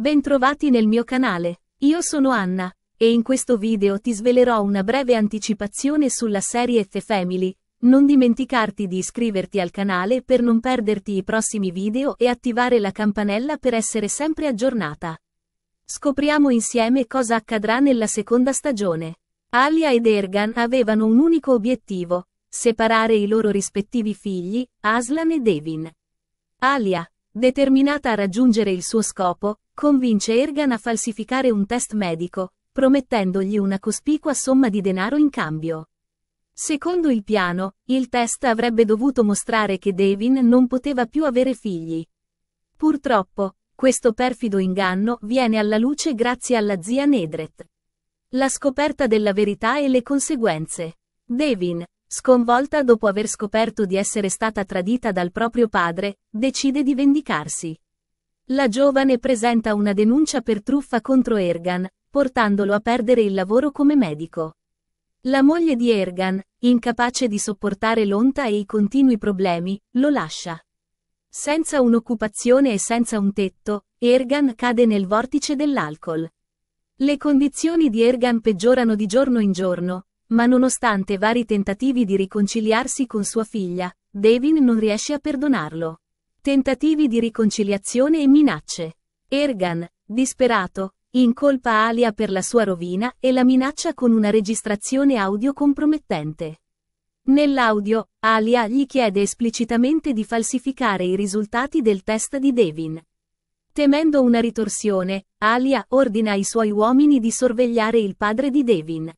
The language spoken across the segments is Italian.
Bentrovati nel mio canale, io sono Anna, e in questo video ti svelerò una breve anticipazione sulla serie The Family, non dimenticarti di iscriverti al canale per non perderti i prossimi video e attivare la campanella per essere sempre aggiornata. Scopriamo insieme cosa accadrà nella seconda stagione. Alia ed Ergan avevano un unico obiettivo, separare i loro rispettivi figli, Aslan e Devin. Alia, determinata a raggiungere il suo scopo, Convince Ergan a falsificare un test medico, promettendogli una cospicua somma di denaro in cambio. Secondo il piano, il test avrebbe dovuto mostrare che Devin non poteva più avere figli. Purtroppo, questo perfido inganno viene alla luce grazie alla zia Nedret. La scoperta della verità e le conseguenze. Devin, sconvolta dopo aver scoperto di essere stata tradita dal proprio padre, decide di vendicarsi. La giovane presenta una denuncia per truffa contro Ergan, portandolo a perdere il lavoro come medico. La moglie di Ergan, incapace di sopportare l'onta e i continui problemi, lo lascia. Senza un'occupazione e senza un tetto, Ergan cade nel vortice dell'alcol. Le condizioni di Ergan peggiorano di giorno in giorno, ma nonostante vari tentativi di riconciliarsi con sua figlia, Devin non riesce a perdonarlo. Tentativi di riconciliazione e minacce. Ergan, disperato, incolpa Alia per la sua rovina e la minaccia con una registrazione audio compromettente. Nell'audio, Alia gli chiede esplicitamente di falsificare i risultati del test di Devin. Temendo una ritorsione, Alia ordina ai suoi uomini di sorvegliare il padre di Devin.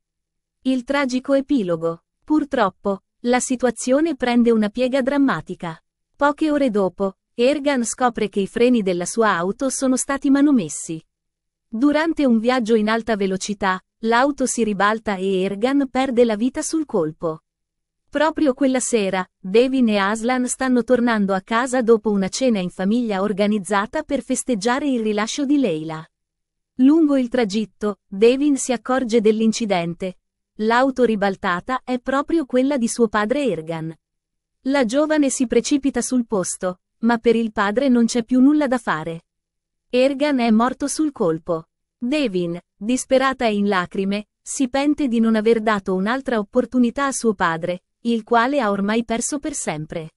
Il tragico epilogo. Purtroppo, la situazione prende una piega drammatica. Poche ore dopo, Ergan scopre che i freni della sua auto sono stati manomessi. Durante un viaggio in alta velocità, l'auto si ribalta e Ergan perde la vita sul colpo. Proprio quella sera, Devin e Aslan stanno tornando a casa dopo una cena in famiglia organizzata per festeggiare il rilascio di Leila. Lungo il tragitto, Devin si accorge dell'incidente. L'auto ribaltata è proprio quella di suo padre Ergan. La giovane si precipita sul posto, ma per il padre non c'è più nulla da fare. Ergan è morto sul colpo. Devin, disperata e in lacrime, si pente di non aver dato un'altra opportunità a suo padre, il quale ha ormai perso per sempre.